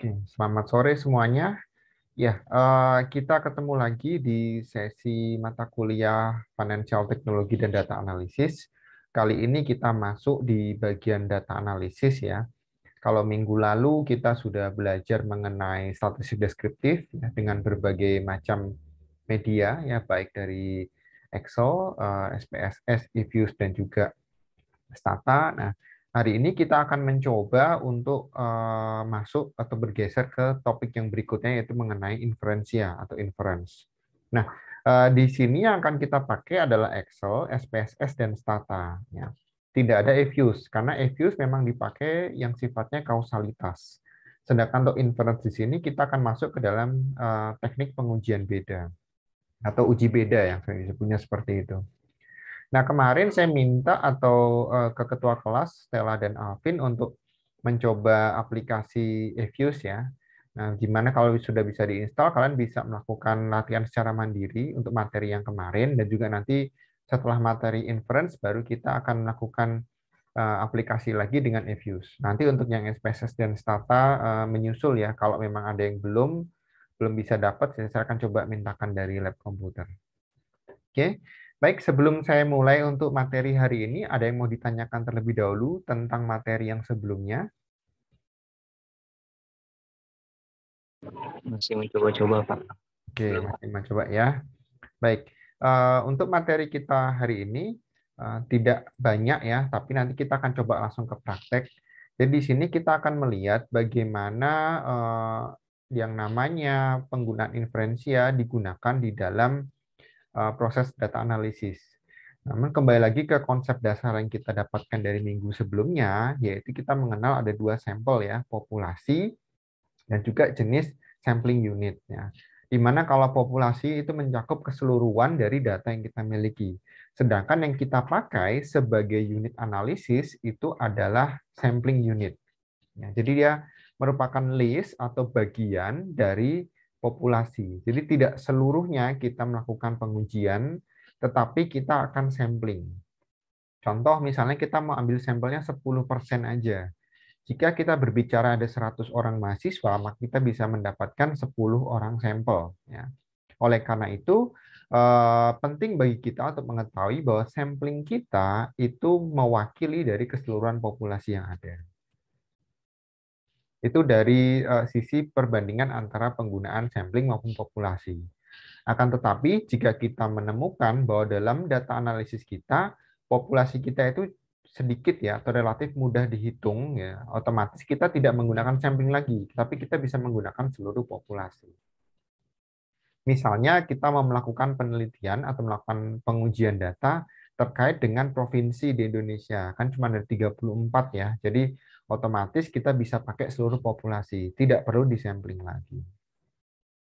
Oke, selamat sore semuanya. Ya, eh, kita ketemu lagi di sesi mata kuliah Financial Technology dan Data Analysis. Kali ini kita masuk di bagian data analisis ya. Kalau minggu lalu kita sudah belajar mengenai statistik deskriptif ya, dengan berbagai macam media ya, baik dari Excel, SPSS, eh, IFUS, e dan juga Stata. Nah, Hari ini kita akan mencoba untuk uh, masuk atau bergeser ke topik yang berikutnya yaitu mengenai inferensia atau inference. Nah, uh, di sini yang akan kita pakai adalah Excel, SPSS, dan Stata. Ya. Tidak ada EFUSE, karena EFUSE memang dipakai yang sifatnya kausalitas. Sedangkan untuk inference di sini kita akan masuk ke dalam uh, teknik pengujian beda atau uji beda yang punya seperti itu. Nah, kemarin saya minta atau uh, ke ketua kelas Stella dan Alvin untuk mencoba aplikasi Efuse ya. Nah, gimana kalau sudah bisa diinstal, kalian bisa melakukan latihan secara mandiri untuk materi yang kemarin dan juga nanti setelah materi inference baru kita akan melakukan uh, aplikasi lagi dengan Efuse. Nanti untuk yang SPSS dan Stata uh, menyusul ya kalau memang ada yang belum belum bisa dapat, saya akan coba mintakan dari lab komputer. Oke. Okay. Baik, sebelum saya mulai untuk materi hari ini, ada yang mau ditanyakan terlebih dahulu tentang materi yang sebelumnya? Masih mencoba-coba, Pak. Oke, masih mencoba ya. Baik, eh, untuk materi kita hari ini eh, tidak banyak ya, tapi nanti kita akan coba langsung ke praktek. Jadi di sini kita akan melihat bagaimana eh, yang namanya penggunaan inferensia digunakan di dalam Eh, proses data analisis. Namun kembali lagi ke konsep dasar yang kita dapatkan dari minggu sebelumnya, yaitu kita mengenal ada dua sampel ya, populasi dan juga jenis sampling unit. Ya. Di mana kalau populasi itu mencakup keseluruhan dari data yang kita miliki. Sedangkan yang kita pakai sebagai unit analisis itu adalah sampling unit. Ya, jadi dia merupakan list atau bagian dari populasi. Jadi tidak seluruhnya kita melakukan pengujian, tetapi kita akan sampling. Contoh misalnya kita mau ambil sampelnya 10% aja. Jika kita berbicara ada 100 orang mahasiswa, maka kita bisa mendapatkan 10 orang sampel. Ya. Oleh karena itu, eh, penting bagi kita untuk mengetahui bahwa sampling kita itu mewakili dari keseluruhan populasi yang ada itu dari uh, sisi perbandingan antara penggunaan sampling maupun populasi. Akan tetapi, jika kita menemukan bahwa dalam data analisis kita, populasi kita itu sedikit ya atau relatif mudah dihitung ya otomatis kita tidak menggunakan sampling lagi tapi kita bisa menggunakan seluruh populasi misalnya kita mau melakukan penelitian atau melakukan pengujian data terkait dengan provinsi di Indonesia kan cuma ada 34 ya jadi otomatis kita bisa pakai seluruh populasi, tidak perlu disampling lagi.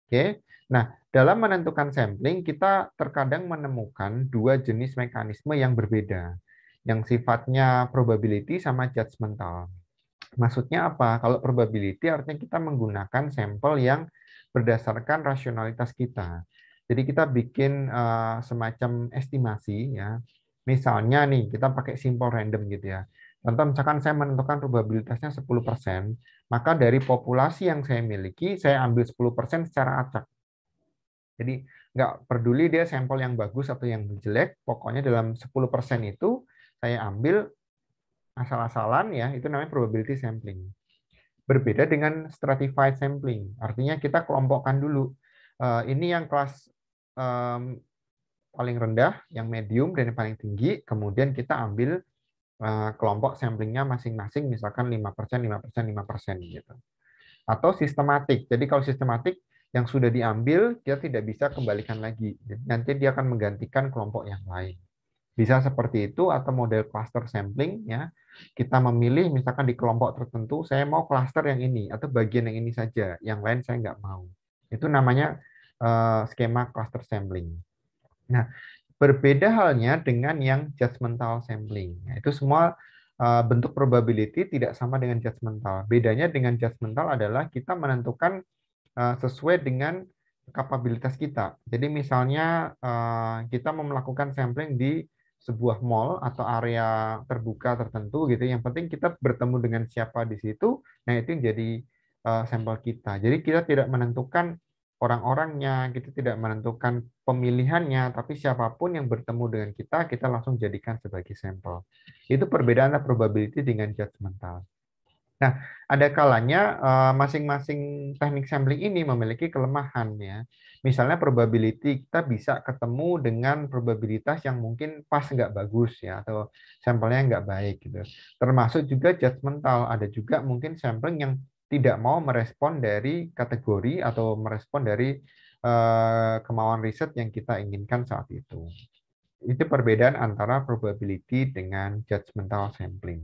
Oke. Nah, dalam menentukan sampling kita terkadang menemukan dua jenis mekanisme yang berbeda yang sifatnya probability sama judgmental. Maksudnya apa? Kalau probability artinya kita menggunakan sampel yang berdasarkan rasionalitas kita. Jadi kita bikin eh, semacam estimasi ya. Misalnya nih kita pakai simple random gitu ya. Contoh misalkan saya menentukan probabilitasnya 10%, maka dari populasi yang saya miliki, saya ambil 10% secara acak. Jadi nggak peduli dia sampel yang bagus atau yang jelek, pokoknya dalam 10% itu saya ambil asal-asalan ya, itu namanya probability sampling. Berbeda dengan stratified sampling, artinya kita kelompokkan dulu. Eh, ini yang kelas paling rendah, yang medium, dan yang paling tinggi, kemudian kita ambil Eh, kelompok samplingnya masing-masing misalkan 5%, 5%, 5% gitu. Atau sistematik. Jadi kalau sistematik yang sudah diambil dia tidak bisa kembalikan lagi. Nanti dia akan menggantikan kelompok yang lain. Bisa seperti itu atau model cluster sampling ya. Kita memilih misalkan di kelompok tertentu saya mau cluster yang ini atau bagian yang ini saja, yang lain saya nggak mau. Itu namanya uh, skema cluster sampling. Nah, Berbeda halnya dengan yang judgmental sampling. Nah, itu semua eh, bentuk probability tidak sama dengan judgmental. Bedanya dengan judgmental adalah kita menentukan eh, sesuai dengan kapabilitas kita. Jadi misalnya eh, kita mau melakukan sampling di sebuah mall atau area terbuka tertentu gitu. Yang penting kita bertemu dengan siapa di situ. Nah, itu yang jadi sampel kita. Jadi kita tidak menentukan orang-orangnya, kita tidak menentukan pemilihannya, tapi siapapun yang bertemu dengan kita, kita langsung jadikan sebagai sampel. Itu perbedaan probability dengan judgmental. Nah, ada kalanya eh, masing-masing teknik sampling ini memiliki kelemahan ya. Misalnya probability kita bisa ketemu dengan probabilitas yang mungkin pas nggak bagus ya atau sampelnya nggak baik gitu. Termasuk juga judgmental, ada juga mungkin sampling yang tidak mau merespon dari kategori atau merespon dari eh, kemauan riset yang kita inginkan saat itu. Itu perbedaan antara probability dengan judgmental sampling.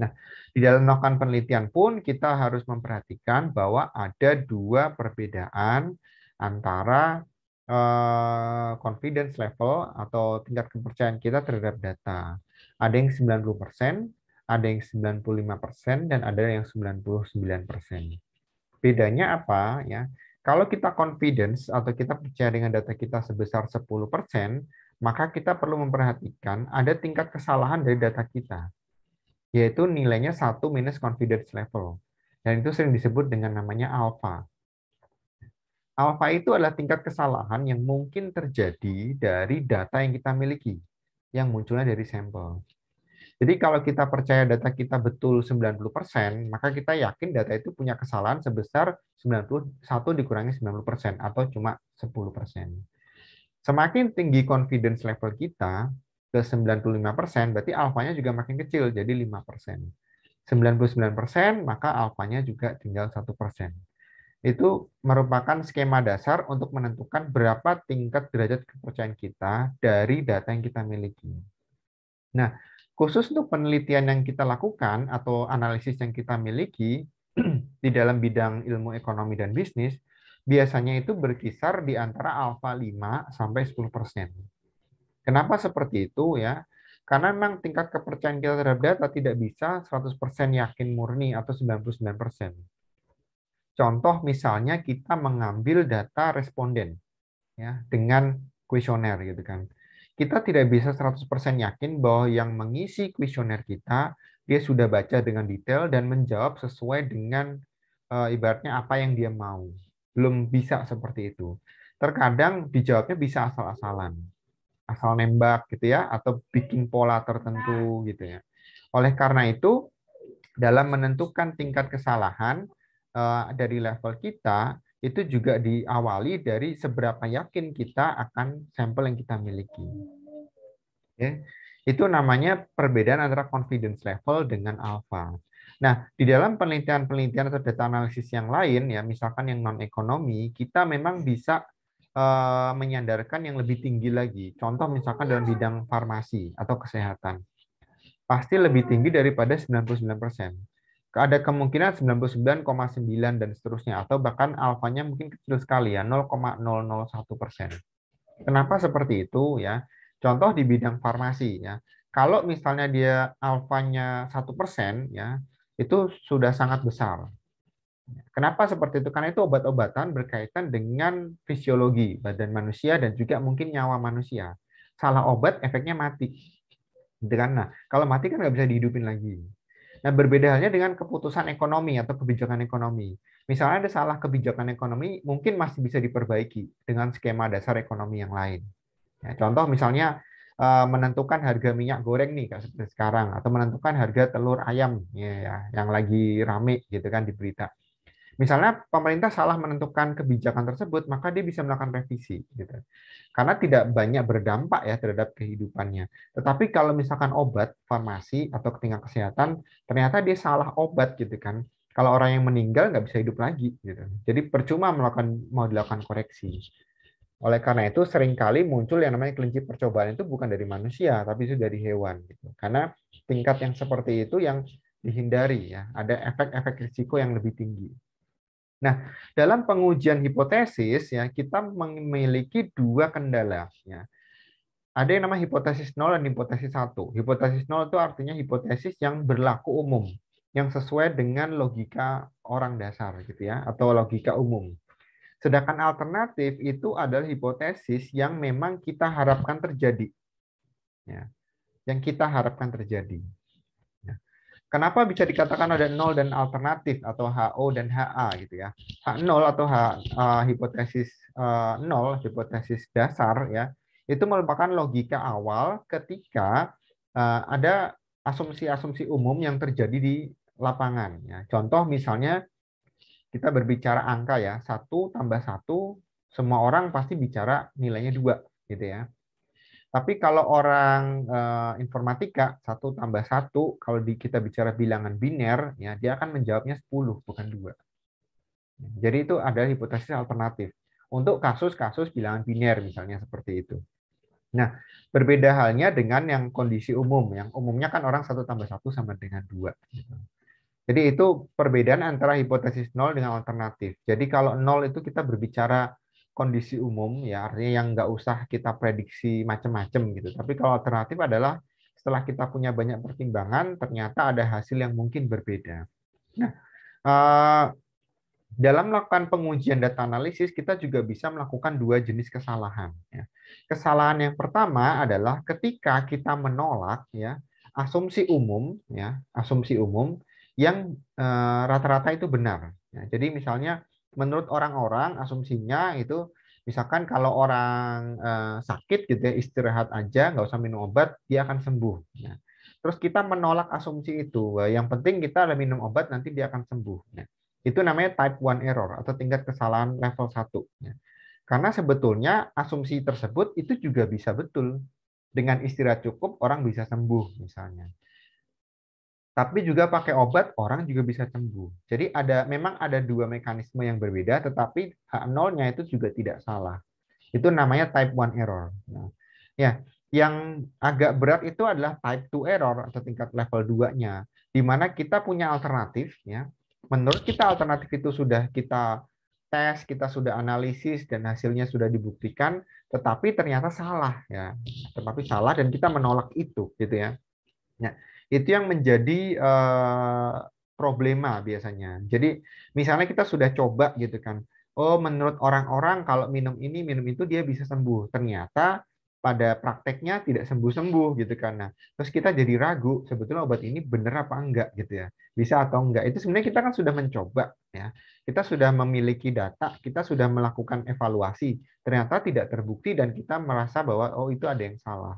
Nah, di dalam melakukan penelitian pun kita harus memperhatikan bahwa ada dua perbedaan antara eh, confidence level atau tingkat kepercayaan kita terhadap data. Ada yang 90%, ada yang 95% dan ada yang 99%. Bedanya apa ya? Kalau kita confidence atau kita percaya dengan data kita sebesar 10%, maka kita perlu memperhatikan ada tingkat kesalahan dari data kita, yaitu nilainya 1 minus confidence level. Dan itu sering disebut dengan namanya alpha. Alpha itu adalah tingkat kesalahan yang mungkin terjadi dari data yang kita miliki, yang munculnya dari sampel. Jadi kalau kita percaya data kita betul 90%, maka kita yakin data itu punya kesalahan sebesar 91 dikurangi 90% atau cuma 10%. Semakin tinggi confidence level kita ke 95%, berarti alfanya juga makin kecil, jadi 5%. 99%, maka alfanya juga tinggal 1%. Itu merupakan skema dasar untuk menentukan berapa tingkat derajat kepercayaan kita dari data yang kita miliki. Nah, Khusus untuk penelitian yang kita lakukan atau analisis yang kita miliki di dalam bidang ilmu ekonomi dan bisnis, biasanya itu berkisar di antara alfa 5 sampai 10%. Kenapa seperti itu ya? Karena memang tingkat kepercayaan kita terhadap data tidak bisa 100% yakin murni atau 99%. Contoh misalnya kita mengambil data responden ya dengan kuesioner gitu kan kita tidak bisa 100% yakin bahwa yang mengisi kuesioner kita dia sudah baca dengan detail dan menjawab sesuai dengan uh, ibaratnya apa yang dia mau. Belum bisa seperti itu. Terkadang dijawabnya bisa asal-asalan. Asal nembak gitu ya atau bikin pola tertentu gitu ya. Oleh karena itu dalam menentukan tingkat kesalahan uh, dari level kita itu juga diawali dari seberapa yakin kita akan sampel yang kita miliki. Ya, itu namanya perbedaan antara confidence level dengan alpha. Nah, di dalam penelitian-penelitian atau data analisis yang lain, ya misalkan yang non-ekonomi, kita memang bisa uh, menyandarkan yang lebih tinggi lagi. Contoh misalkan dalam bidang farmasi atau kesehatan. Pasti lebih tinggi daripada 99% ada kemungkinan 99,9 dan seterusnya atau bahkan alfanya mungkin kecil sekali ya 0,001 persen. Kenapa seperti itu ya? Contoh di bidang farmasi ya. Kalau misalnya dia alfanya satu persen ya, itu sudah sangat besar. Kenapa seperti itu? Karena itu obat-obatan berkaitan dengan fisiologi badan manusia dan juga mungkin nyawa manusia. Salah obat efeknya mati. Gitu Nah, kalau mati kan nggak bisa dihidupin lagi. Nah, berbeda halnya dengan keputusan ekonomi atau kebijakan ekonomi. Misalnya ada salah kebijakan ekonomi, mungkin masih bisa diperbaiki dengan skema dasar ekonomi yang lain. Ya, contoh misalnya eh, menentukan harga minyak goreng nih seperti sekarang atau menentukan harga telur ayam ya, ya yang lagi rame gitu kan di berita. Misalnya pemerintah salah menentukan kebijakan tersebut, maka dia bisa melakukan revisi gitu. Karena tidak banyak berdampak ya terhadap kehidupannya. Tetapi kalau misalkan obat, farmasi atau ketinggalan kesehatan, ternyata dia salah obat gitu kan. Kalau orang yang meninggal nggak bisa hidup lagi gitu. Jadi percuma melakukan mau dilakukan koreksi. Oleh karena itu seringkali muncul yang namanya kelinci percobaan itu bukan dari manusia tapi itu dari hewan gitu. Karena tingkat yang seperti itu yang dihindari ya. Ada efek-efek risiko yang lebih tinggi. Nah, dalam pengujian hipotesis ya kita memiliki dua kendala ya. Ada yang namanya hipotesis nol dan hipotesis satu Hipotesis nol itu artinya hipotesis yang berlaku umum, yang sesuai dengan logika orang dasar gitu ya atau logika umum. Sedangkan alternatif itu adalah hipotesis yang memang kita harapkan terjadi. Ya, yang kita harapkan terjadi. Kenapa bisa dikatakan ada nol dan alternatif atau HO dan HA gitu ya? H0 atau H uh, hipotesis uh, nol, hipotesis dasar ya, itu merupakan logika awal ketika uh, ada asumsi-asumsi umum yang terjadi di lapangan. Ya. Contoh misalnya kita berbicara angka ya, satu tambah satu, semua orang pasti bicara nilainya dua gitu ya. Tapi kalau orang uh, informatika satu tambah satu, kalau di, kita bicara bilangan biner, ya dia akan menjawabnya 10 bukan dua. Jadi itu adalah hipotesis alternatif untuk kasus-kasus bilangan biner misalnya seperti itu. Nah, berbeda halnya dengan yang kondisi umum, yang umumnya kan orang satu tambah satu sama dengan dua. Jadi itu perbedaan antara hipotesis nol dengan alternatif. Jadi kalau nol itu kita berbicara kondisi umum ya artinya yang nggak usah kita prediksi macam-macam gitu tapi kalau alternatif adalah setelah kita punya banyak pertimbangan ternyata ada hasil yang mungkin berbeda nah eh, dalam melakukan pengujian data analisis kita juga bisa melakukan dua jenis kesalahan ya. kesalahan yang pertama adalah ketika kita menolak ya asumsi umum ya asumsi umum yang eh, rata-rata itu benar ya. jadi misalnya menurut orang-orang asumsinya itu misalkan kalau orang uh, sakit gitu ya istirahat aja nggak usah minum obat dia akan sembuh ya. terus kita menolak asumsi itu yang penting kita ada minum obat nanti dia akan sembuh ya. itu namanya type one error atau tingkat kesalahan level satu. ya. karena sebetulnya asumsi tersebut itu juga bisa betul dengan istirahat cukup orang bisa sembuh misalnya tapi juga pakai obat orang juga bisa sembuh. Jadi ada memang ada dua mekanisme yang berbeda, tetapi nolnya itu juga tidak salah. Itu namanya type 1 error. Nah, ya, yang agak berat itu adalah type 2 error atau tingkat level 2-nya, di mana kita punya alternatif ya. Menurut kita alternatif itu sudah kita tes, kita sudah analisis dan hasilnya sudah dibuktikan, tetapi ternyata salah ya. Tetapi salah dan kita menolak itu gitu ya. Ya. Nah, itu yang menjadi uh, problema biasanya. Jadi misalnya kita sudah coba gitu kan, oh menurut orang-orang kalau minum ini minum itu dia bisa sembuh. Ternyata pada prakteknya tidak sembuh-sembuh gitu kan. Nah, terus kita jadi ragu sebetulnya obat ini benar apa enggak gitu ya. Bisa atau enggak. Itu sebenarnya kita kan sudah mencoba ya. Kita sudah memiliki data, kita sudah melakukan evaluasi. Ternyata tidak terbukti dan kita merasa bahwa oh itu ada yang salah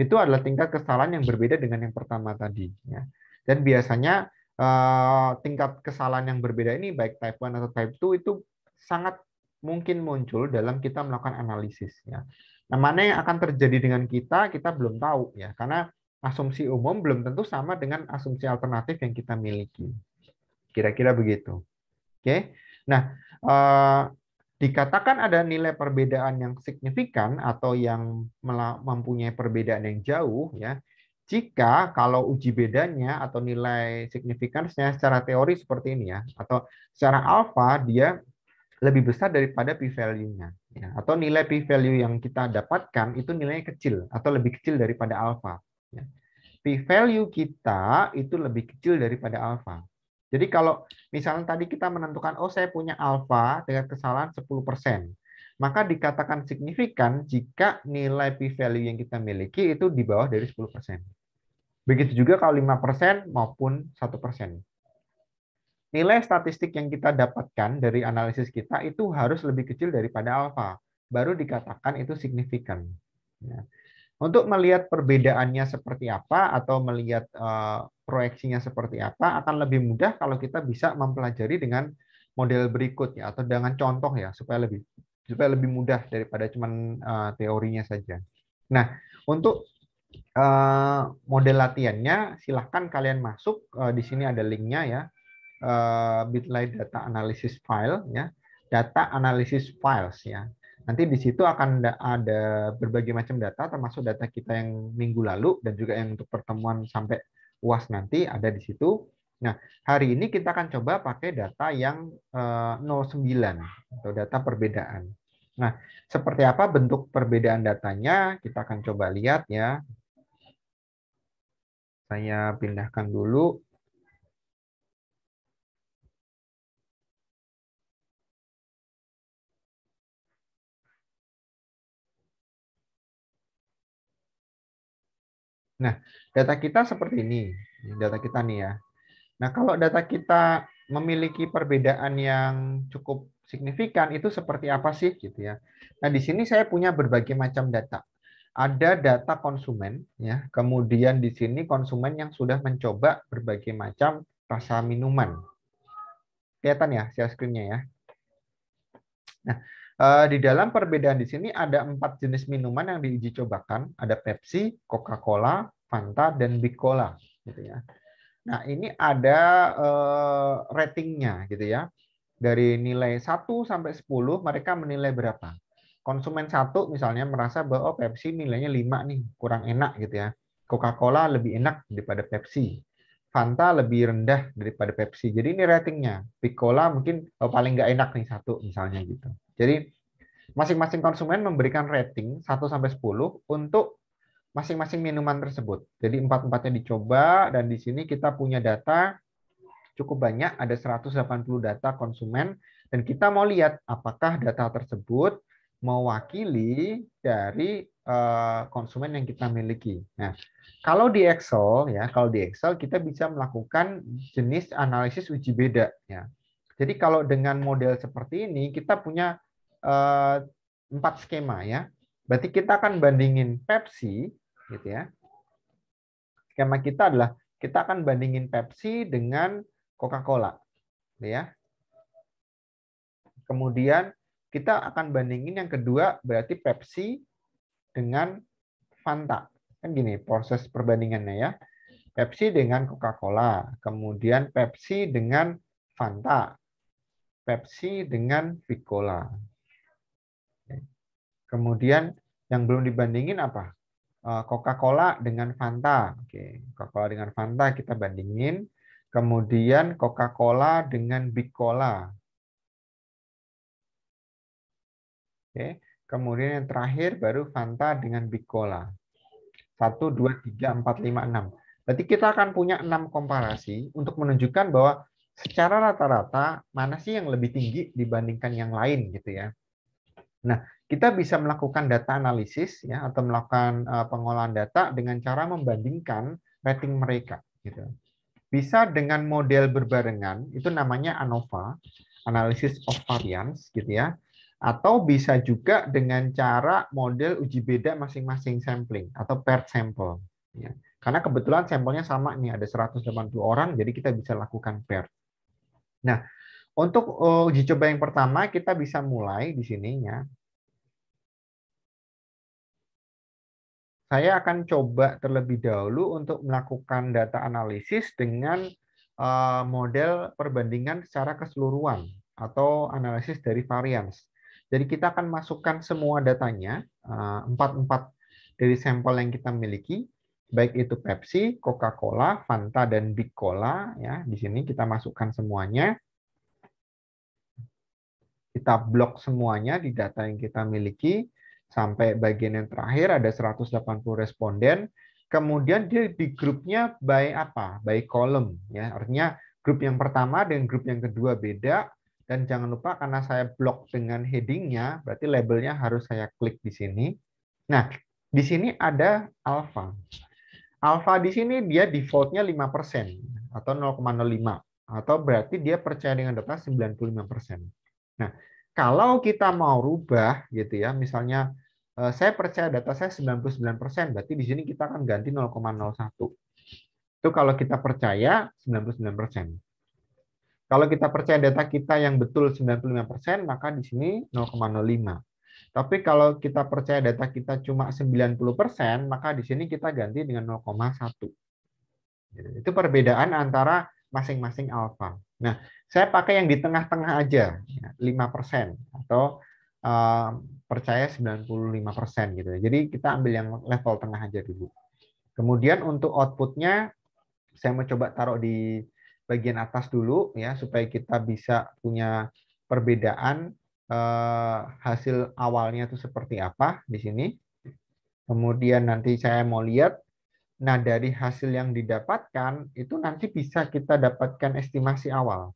itu adalah tingkat kesalahan yang berbeda dengan yang pertama tadi. Ya. Dan biasanya eh, tingkat kesalahan yang berbeda ini baik type 1 atau type 2 itu sangat mungkin muncul dalam kita melakukan analisis. Ya. Nah, mana yang akan terjadi dengan kita, kita belum tahu ya, karena asumsi umum belum tentu sama dengan asumsi alternatif yang kita miliki. Kira-kira begitu. Oke. Nah, eh, dikatakan ada nilai perbedaan yang signifikan atau yang mempunyai perbedaan yang jauh ya jika kalau uji bedanya atau nilai signifikansnya secara teori seperti ini ya atau secara alfa dia lebih besar daripada p-value-nya ya. atau nilai p-value yang kita dapatkan itu nilainya kecil atau lebih kecil daripada alfa ya. p-value kita itu lebih kecil daripada alfa jadi kalau misalnya tadi kita menentukan, oh saya punya alfa dengan kesalahan 10%, maka dikatakan signifikan jika nilai p-value yang kita miliki itu di bawah dari 10%. Begitu juga kalau 5% maupun 1%. Nilai statistik yang kita dapatkan dari analisis kita itu harus lebih kecil daripada alfa. Baru dikatakan itu signifikan. Ya. Untuk melihat perbedaannya seperti apa atau melihat eh, proyeksinya seperti apa akan lebih mudah kalau kita bisa mempelajari dengan model berikut ya atau dengan contoh ya supaya lebih supaya lebih mudah daripada cuman eh, teorinya saja. Nah, untuk eh, model latihannya silahkan kalian masuk di sini ada linknya ya uh, Bitly Data Analysis File ya data analysis files ya Nanti di situ akan ada berbagai macam data, termasuk data kita yang minggu lalu dan juga yang untuk pertemuan sampai UAS nanti ada di situ. Nah, hari ini kita akan coba pakai data yang 09 eh, atau data perbedaan. Nah, seperti apa bentuk perbedaan datanya? Kita akan coba lihat ya. Saya pindahkan dulu Nah, data kita seperti ini. data kita nih ya. Nah, kalau data kita memiliki perbedaan yang cukup signifikan itu seperti apa sih gitu ya. Nah, di sini saya punya berbagai macam data. Ada data konsumen ya, kemudian di sini konsumen yang sudah mencoba berbagai macam rasa minuman. Kelihatan ya share screen ya. Nah, Eh, di dalam perbedaan di sini ada empat jenis minuman yang diuji cobakan, ada Pepsi, Coca-Cola, Fanta, dan Big Cola, gitu ya. Nah ini ada uh, ratingnya, gitu ya. Dari nilai 1 sampai 10 mereka menilai berapa. Konsumen satu misalnya merasa bahwa oh, Pepsi nilainya 5 nih, kurang enak gitu ya. Coca-Cola lebih enak daripada Pepsi. Fanta lebih rendah daripada Pepsi. Jadi ini ratingnya. Piccola mungkin oh, paling nggak enak nih satu misalnya gitu. Jadi masing-masing konsumen memberikan rating 1 sampai 10 untuk masing-masing minuman tersebut. Jadi empat-empatnya dicoba dan di sini kita punya data cukup banyak, ada 180 data konsumen dan kita mau lihat apakah data tersebut mewakili dari eh, konsumen yang kita miliki. Nah, kalau di Excel ya, kalau di Excel kita bisa melakukan jenis analisis uji beda ya. Jadi kalau dengan model seperti ini kita punya Eh, empat skema ya. Berarti kita akan bandingin Pepsi, gitu ya. Skema kita adalah kita akan bandingin Pepsi dengan Coca-Cola, gitu ya. Kemudian kita akan bandingin yang kedua berarti Pepsi dengan Fanta. Kan gini proses perbandingannya ya. Pepsi dengan Coca-Cola, kemudian Pepsi dengan Fanta, Pepsi dengan Vicola. Kemudian yang belum dibandingin apa? Eh, Coca-Cola dengan Fanta. Oke, Coca-Cola dengan Fanta kita bandingin. Kemudian Coca-Cola dengan Big Cola. Oke, kemudian yang terakhir baru Fanta dengan Big Cola. 1 2 3 4 5 6. Berarti kita akan punya 6 komparasi untuk menunjukkan bahwa secara rata-rata mana sih yang lebih tinggi dibandingkan yang lain gitu ya. Nah, kita bisa melakukan data analisis ya atau melakukan eh, pengolahan data dengan cara membandingkan rating mereka gitu. Bisa dengan model berbarengan, itu namanya ANOVA, analysis of variance gitu ya. Atau bisa juga dengan cara model uji beda masing-masing sampling atau paired sample ya. Karena kebetulan sampelnya sama nih ada 180 orang jadi kita bisa lakukan paired. Nah, untuk eh, uji coba yang pertama kita bisa mulai di sininya. saya akan coba terlebih dahulu untuk melakukan data analisis dengan eh, model perbandingan secara keseluruhan atau analisis dari varians. Jadi kita akan masukkan semua datanya, empat-empat eh, dari sampel yang kita miliki, baik itu Pepsi, Coca-Cola, Fanta, dan Big Cola. Ya, di sini kita masukkan semuanya. Kita blok semuanya di data yang kita miliki sampai bagian yang terakhir ada 180 responden. Kemudian dia di grupnya by apa? By kolom ya. Artinya grup yang pertama dengan grup yang kedua beda dan jangan lupa karena saya blok dengan headingnya, berarti labelnya harus saya klik di sini. Nah, di sini ada alpha. Alpha di sini dia defaultnya 5% atau 0,05 atau berarti dia percaya dengan data 95%. Nah, kalau kita mau rubah gitu ya, misalnya Eh, saya percaya data saya 99%, persen, berarti di sini kita akan ganti 0,01. Itu kalau kita percaya 99%. persen. Kalau kita percaya data kita yang betul 95%, persen, maka di sini 0,05. Tapi kalau kita percaya data kita cuma 90%, persen, maka di sini kita ganti dengan 0,1. Itu perbedaan antara masing-masing alfa. Nah, saya pakai yang di tengah-tengah aja, 5% ya, persen atau eh, percaya 95% gitu. Ya. Jadi kita ambil yang level tengah aja dulu. Kemudian untuk outputnya saya mau coba taruh di bagian atas dulu ya supaya kita bisa punya perbedaan eh, hasil awalnya itu seperti apa di sini. Kemudian nanti saya mau lihat nah dari hasil yang didapatkan itu nanti bisa kita dapatkan estimasi awal.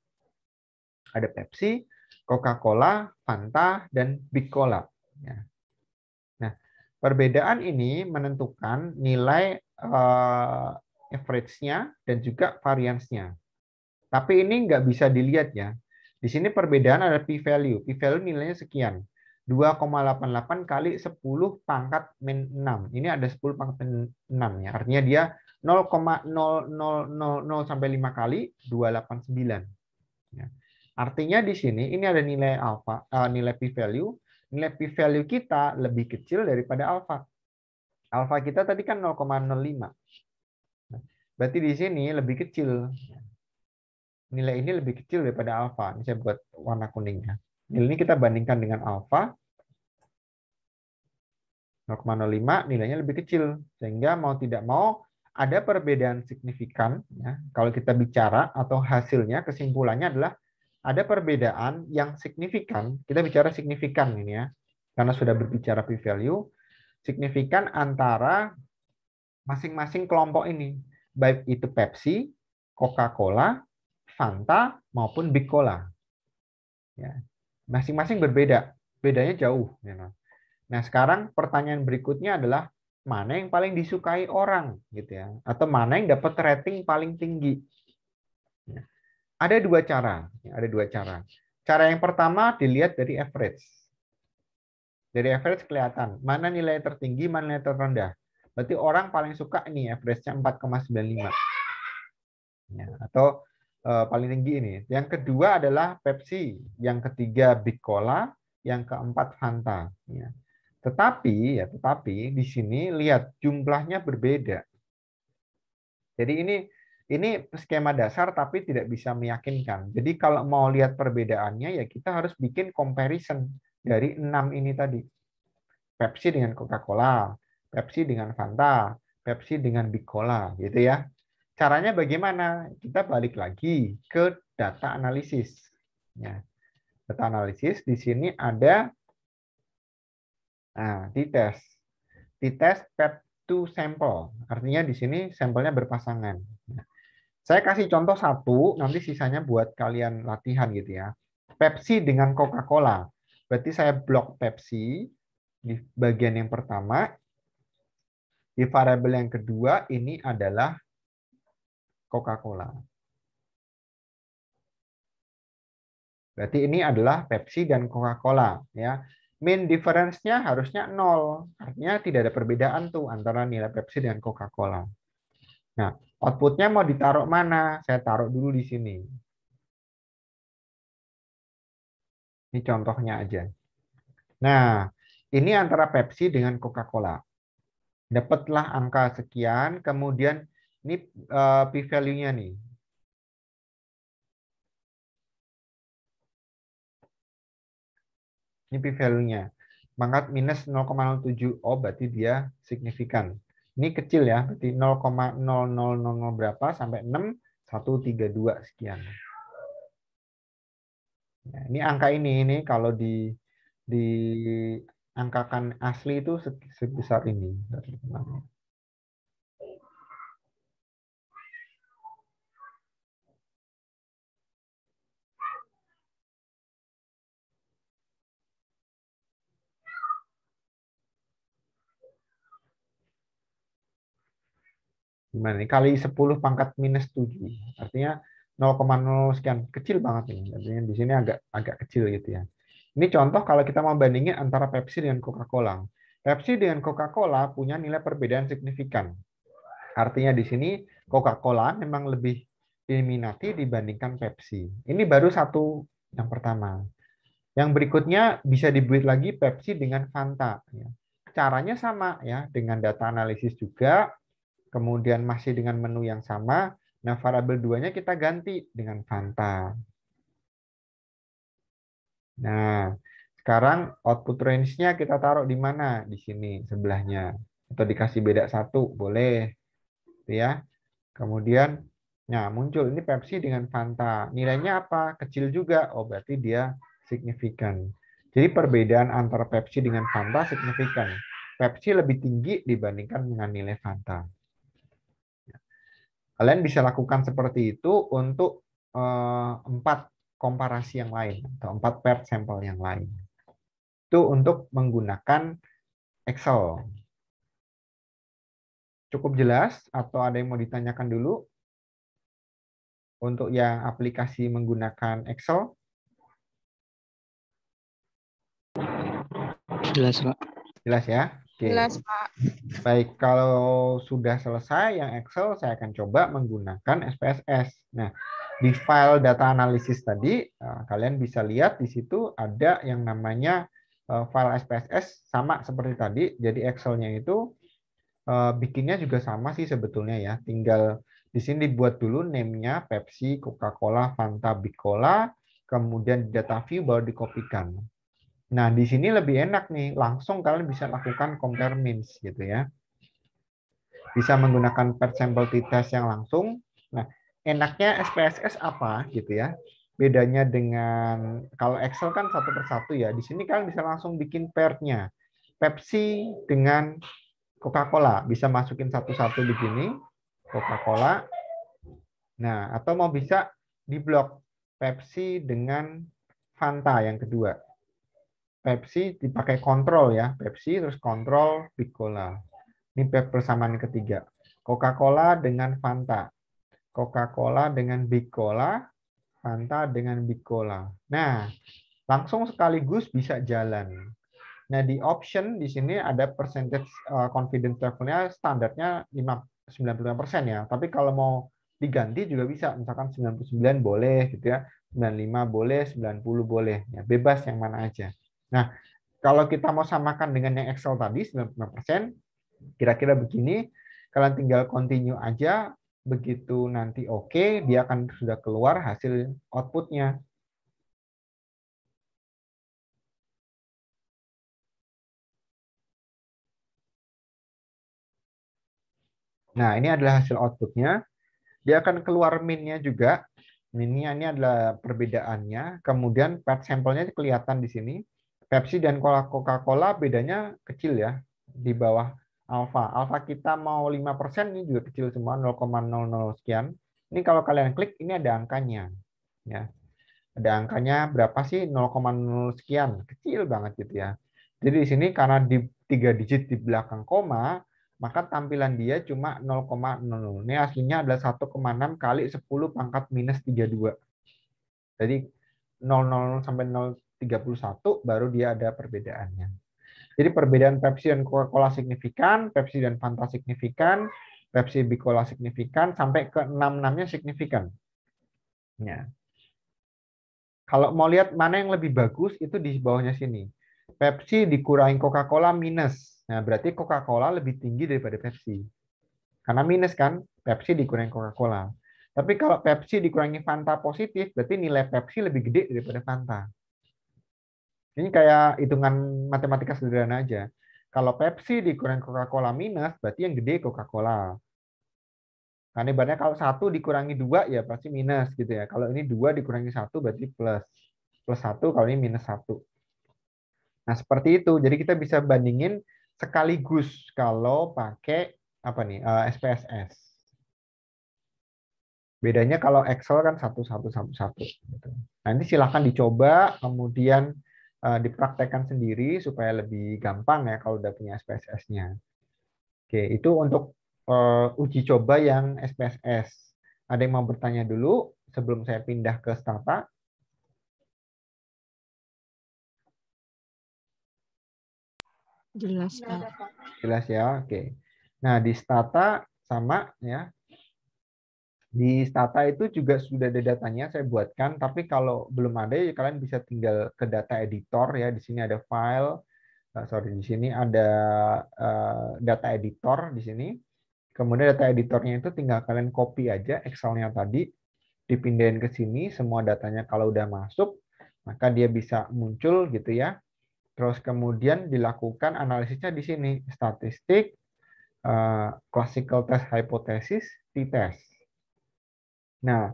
Ada Pepsi, Coca-Cola, Fanta dan Big Cola Ya. Nah, perbedaan ini menentukan nilai uh, average-nya dan juga variance-nya. Tapi ini nggak bisa dilihat ya. Di sini perbedaan ada p-value. P-value nilainya sekian. 2,88 kali 10 pangkat min 6. Ini ada 10 pangkat min 6 ya. Artinya dia 0,0000 sampai 5 kali 289. Ya. Artinya di sini ini ada nilai alpha, uh, nilai p value nilai p value kita lebih kecil daripada alfa. Alfa kita tadi kan 0,05. Nah, berarti di sini lebih kecil. Nilai ini lebih kecil daripada alfa. Ini saya buat warna kuningnya. Nilai ini kita bandingkan dengan alfa. 0,05 nilainya lebih kecil. Sehingga mau tidak mau ada perbedaan signifikan. Ya. Kalau kita bicara atau hasilnya, kesimpulannya adalah ada perbedaan yang signifikan. Kita bicara signifikan ini ya, karena sudah berbicara p value signifikan antara masing-masing kelompok ini, baik itu Pepsi, Coca-Cola, Fanta maupun Big Cola. Ya. Masing-masing berbeda, bedanya jauh. Ya kan? Nah sekarang pertanyaan berikutnya adalah mana yang paling disukai orang gitu ya, atau mana yang dapat rating paling tinggi. Nah, ada dua cara, ya, ada dua cara. Cara yang pertama dilihat dari average. Dari average kelihatan mana nilai tertinggi, mana nilai terendah. Berarti orang paling suka ini average-nya 4,95. Ya, atau uh, paling tinggi ini. Yang kedua adalah Pepsi, yang ketiga Big Cola, yang keempat Fanta. Ya. Tetapi ya, tetapi di sini lihat jumlahnya berbeda. Jadi ini ini skema dasar tapi tidak bisa meyakinkan. Jadi kalau mau lihat perbedaannya ya kita harus bikin comparison dari enam ini tadi. Pepsi dengan Coca-Cola, Pepsi dengan Fanta, Pepsi dengan Bicola gitu ya. Caranya bagaimana? Kita balik lagi ke data analisis. Ya. Data analisis di sini ada nah, di di tes pep to sample. Artinya di sini sampelnya berpasangan saya kasih contoh satu, nanti sisanya buat kalian latihan gitu ya. Pepsi dengan Coca-Cola. Berarti saya blok Pepsi di bagian yang pertama. Di variabel yang kedua ini adalah Coca-Cola. Berarti ini adalah Pepsi dan Coca-Cola ya. Mean difference-nya harusnya nol, artinya tidak ada perbedaan tuh antara nilai Pepsi dan Coca-Cola. Nah, outputnya mau ditaruh mana? Saya taruh dulu di sini. Ini contohnya aja. Nah, ini antara Pepsi dengan Coca-Cola. Dapatlah angka sekian, kemudian ini uh, p-value-nya nih. Ini p-value-nya. Mangkat minus 0,07. Oh, berarti dia signifikan. Ini kecil ya, berarti 0,0000 berapa sampai 6132 sekian. Nah, ini angka ini ini kalau di di angkakan asli itu sebesar ini. gimana nih kali 10 pangkat minus 7 artinya 0,0 sekian kecil banget ini, artinya di sini agak agak kecil gitu ya ini contoh kalau kita mau bandingin antara Pepsi dengan Coca-Cola Pepsi dengan Coca-Cola punya nilai perbedaan signifikan artinya di sini Coca-Cola memang lebih diminati dibandingkan Pepsi ini baru satu yang pertama yang berikutnya bisa dibuat lagi Pepsi dengan Fanta ya. caranya sama ya dengan data analisis juga kemudian masih dengan menu yang sama, nah variabel duanya kita ganti dengan Fanta. Nah, sekarang output range-nya kita taruh di mana? Di sini sebelahnya. Atau dikasih beda satu, boleh. Gitu ya. Kemudian, nah muncul ini Pepsi dengan Fanta. Nilainya apa? Kecil juga. Oh, berarti dia signifikan. Jadi perbedaan antara Pepsi dengan Fanta signifikan. Pepsi lebih tinggi dibandingkan dengan nilai Fanta. Kalian bisa lakukan seperti itu untuk eh, empat komparasi yang lain atau empat pair sampel yang lain. Itu untuk menggunakan Excel. Cukup jelas atau ada yang mau ditanyakan dulu? Untuk yang aplikasi menggunakan Excel? Jelas, Pak. Jelas ya? Oke. Jelas, Pak. Baik, kalau sudah selesai yang Excel, saya akan coba menggunakan SPSS. Nah, di file data analisis tadi, eh, kalian bisa lihat di situ ada yang namanya eh, file SPSS sama seperti tadi. Jadi Excel-nya itu eh, bikinnya juga sama sih sebetulnya ya. Tinggal di sini dibuat dulu name-nya Pepsi, Coca-Cola, Fanta, Bicola, kemudian data view baru dikopikan. Nah, di sini lebih enak nih, langsung kalian bisa lakukan compare means gitu ya. Bisa menggunakan per sample t test yang langsung. Nah, enaknya SPSS apa gitu ya? Bedanya dengan kalau Excel kan satu persatu ya. Di sini kalian bisa langsung bikin pair-nya. Pepsi dengan Coca-Cola bisa masukin satu-satu di sini Coca-Cola. Nah, atau mau bisa di blok Pepsi dengan Fanta yang kedua Pepsi dipakai kontrol ya. Pepsi terus kontrol Piccola. Ini persamaan ketiga. Coca-Cola dengan Fanta. Coca-Cola dengan Bicola. Fanta dengan Bicola. Nah, langsung sekaligus bisa jalan. Nah, di option di sini ada percentage eh, confidence levelnya standarnya 95% ya. Tapi kalau mau diganti juga bisa. Misalkan 99 boleh gitu ya. 95 boleh, 90 boleh. Ya, bebas yang mana aja. Nah, kalau kita mau samakan dengan yang Excel tadi 95%, kira-kira begini, kalian tinggal continue aja, begitu nanti oke, okay, dia akan sudah keluar hasil outputnya. Nah, ini adalah hasil outputnya. Dia akan keluar minnya juga. Minnya ini adalah perbedaannya. Kemudian part sampelnya kelihatan di sini. Pepsi dan Cola Coca-Cola bedanya kecil ya di bawah alfa. Alfa kita mau 5% ini juga kecil semua 0,00 sekian. Ini kalau kalian klik ini ada angkanya ya. Ada angkanya berapa sih 0,00 sekian, kecil banget gitu ya. Jadi di sini karena di tiga digit di belakang koma, maka tampilan dia cuma 0,00. Ini aslinya adalah 1,6 kali 10 pangkat minus 32. Jadi 0,00 sampai 0 31 baru dia ada perbedaannya. Jadi perbedaan Pepsi dan Coca-Cola signifikan, Pepsi dan Fanta signifikan, Pepsi Bicola signifikan, sampai ke enam nya signifikan. Ya. Kalau mau lihat mana yang lebih bagus, itu di bawahnya sini. Pepsi dikurangi Coca-Cola minus. Nah, berarti Coca-Cola lebih tinggi daripada Pepsi. Karena minus kan, Pepsi dikurangi Coca-Cola. Tapi kalau Pepsi dikurangi Fanta positif, berarti nilai Pepsi lebih gede daripada Fanta. Ini kayak hitungan matematika sederhana aja. Kalau Pepsi dikurang Coca-Cola minus, berarti yang gede Coca-Cola. Karena ibaratnya kalau satu dikurangi dua ya pasti minus gitu ya. Kalau ini dua dikurangi satu berarti plus. Plus satu kalau ini minus satu. Nah seperti itu. Jadi kita bisa bandingin sekaligus kalau pakai apa nih SPSS. Eh, Bedanya kalau Excel kan satu satu satu satu. Gitu. Nanti silahkan dicoba kemudian Eh, dipraktekkan sendiri supaya lebih gampang ya kalau udah punya SPSS-nya. Oke, itu untuk uh, uji coba yang SPSS. Ada yang mau bertanya dulu sebelum saya pindah ke Stata? Jelas, Pak. Jelas ya, oke. Nah, di Stata sama ya, di Stata itu juga sudah ada datanya saya buatkan, tapi kalau belum ada ya kalian bisa tinggal ke data editor ya. Di sini ada file, eh, sorry di sini ada eh, data editor di sini. Kemudian data editornya itu tinggal kalian copy aja Excelnya tadi, dipindahin ke sini, semua datanya kalau udah masuk, maka dia bisa muncul gitu ya. Terus kemudian dilakukan analisisnya di sini, statistik, eh, classical test hypothesis, t-test. Nah,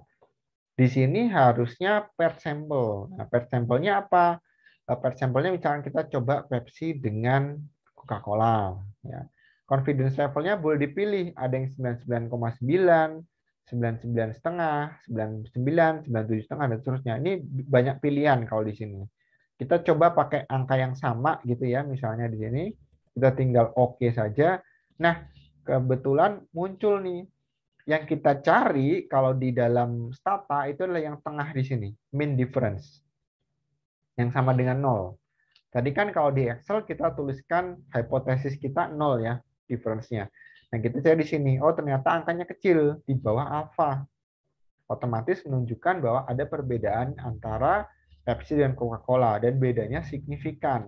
di sini harusnya per sampel. Nah, per sampelnya apa? Eh, per sampelnya misalnya kita coba Pepsi dengan Coca-Cola. Ya. Confidence levelnya boleh dipilih. Ada yang 99,9, 99 99, 97 setengah dan seterusnya. Ini banyak pilihan kalau di sini. Kita coba pakai angka yang sama gitu ya, misalnya di sini kita tinggal oke okay saja. Nah, kebetulan muncul nih yang kita cari kalau di dalam stata itu adalah yang tengah di sini, mean difference. Yang sama dengan nol. Tadi kan kalau di Excel kita tuliskan hipotesis kita nol ya, difference-nya. Nah, kita cari di sini, oh ternyata angkanya kecil, di bawah alfa. Otomatis menunjukkan bahwa ada perbedaan antara Pepsi dan Coca-Cola, dan bedanya signifikan.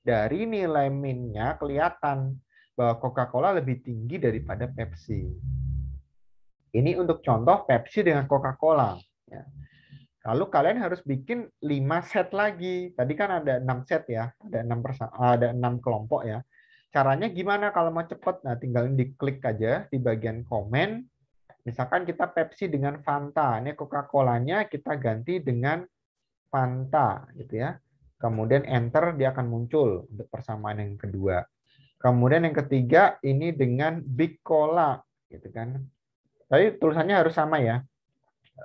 Dari nilai min kelihatan bahwa Coca-Cola lebih tinggi daripada Pepsi. Ini untuk contoh Pepsi dengan Coca-Cola. Ya. Lalu kalian harus bikin 5 set lagi. Tadi kan ada 6 set ya, ada 6 ada 6 kelompok ya. Caranya gimana kalau mau cepet, Nah, tinggal diklik aja di bagian komen. Misalkan kita Pepsi dengan Fanta. Ini Coca-Colanya kita ganti dengan Fanta gitu ya. Kemudian enter dia akan muncul untuk persamaan yang kedua. Kemudian yang ketiga ini dengan Big Cola gitu kan. Tapi tulisannya harus sama ya.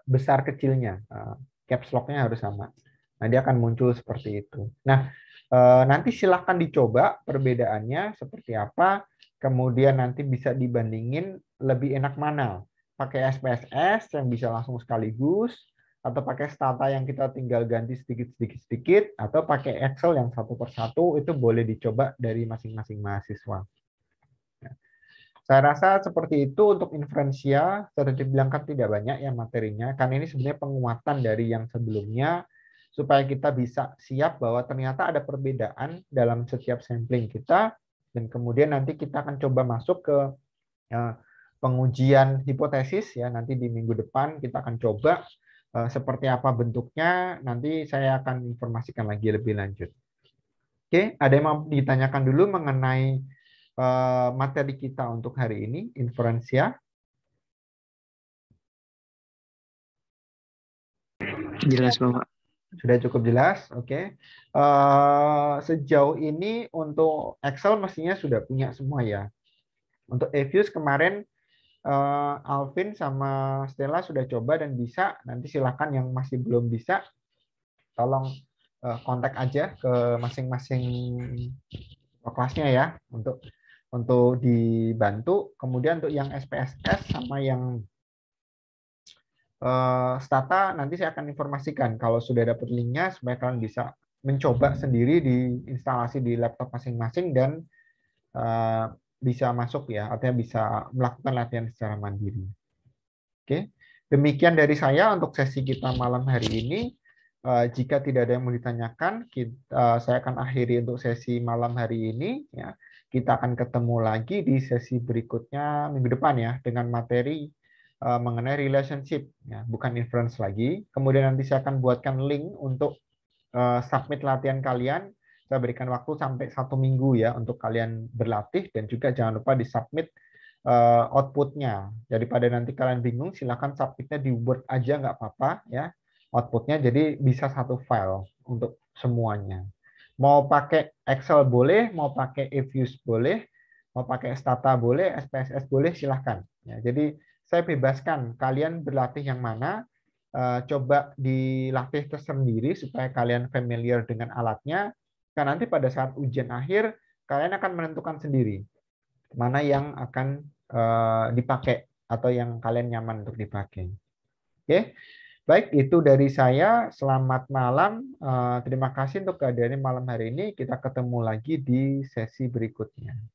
Besar kecilnya. Eh, caps lock-nya harus sama. Nah, dia akan muncul seperti itu. Nah, eh, nanti silahkan dicoba perbedaannya seperti apa. Kemudian nanti bisa dibandingin lebih enak mana. Pakai SPSS yang bisa langsung sekaligus, atau pakai stata yang kita tinggal ganti sedikit sedikit atau pakai Excel yang satu persatu, itu boleh dicoba dari masing-masing mahasiswa. Saya rasa seperti itu untuk inferensia, sudah dibilang kan tidak banyak ya materinya, karena ini sebenarnya penguatan dari yang sebelumnya, supaya kita bisa siap bahwa ternyata ada perbedaan dalam setiap sampling kita, dan kemudian nanti kita akan coba masuk ke eh, pengujian hipotesis ya nanti di minggu depan kita akan coba eh, seperti apa bentuknya nanti saya akan informasikan lagi lebih lanjut. Oke, ada yang mau ditanyakan dulu mengenai Eh, materi kita untuk hari ini, inferensia. Jelas, Bapak. Sudah cukup jelas, oke. Okay. Uh, eh, sejauh ini untuk Excel mestinya sudah punya semua ya. Untuk Eviews kemarin uh, Alvin sama Stella sudah coba dan bisa. Nanti silakan yang masih belum bisa, tolong uh, kontak aja ke masing-masing kelasnya ya untuk untuk dibantu. Kemudian untuk yang SPSS sama yang uh, Stata nanti saya akan informasikan kalau sudah dapat linknya supaya kalian bisa mencoba sendiri di instalasi di laptop masing-masing dan uh, bisa masuk ya, artinya bisa melakukan latihan secara mandiri. Oke, demikian dari saya untuk sesi kita malam hari ini. Eh, jika tidak ada yang mau ditanyakan, saya akan akhiri untuk sesi malam hari ini. Ya. Kita akan ketemu lagi di sesi berikutnya minggu depan ya dengan materi e, mengenai relationship, ya, bukan inference lagi. Kemudian nanti saya akan buatkan link untuk e, submit latihan kalian. Saya berikan waktu sampai satu minggu ya untuk kalian berlatih dan juga jangan lupa di submit e, outputnya. Jadi pada nanti kalian bingung, silahkan submitnya di Word aja nggak apa-apa ya outputnya. Jadi bisa satu file untuk semuanya. Mau pakai Excel boleh, mau pakai eViews boleh, mau pakai Stata boleh, SPSS boleh, silahkan. Ya, jadi saya bebaskan kalian berlatih yang mana, eh, coba dilatih tersendiri supaya kalian familiar dengan alatnya. Karena nanti pada saat ujian akhir kalian akan menentukan sendiri mana yang akan eh, dipakai atau yang kalian nyaman untuk dipakai. Oke. Okay? Baik, itu dari saya. Selamat malam. Eh, terima kasih untuk kehadirannya malam hari ini. Kita ketemu lagi di sesi berikutnya.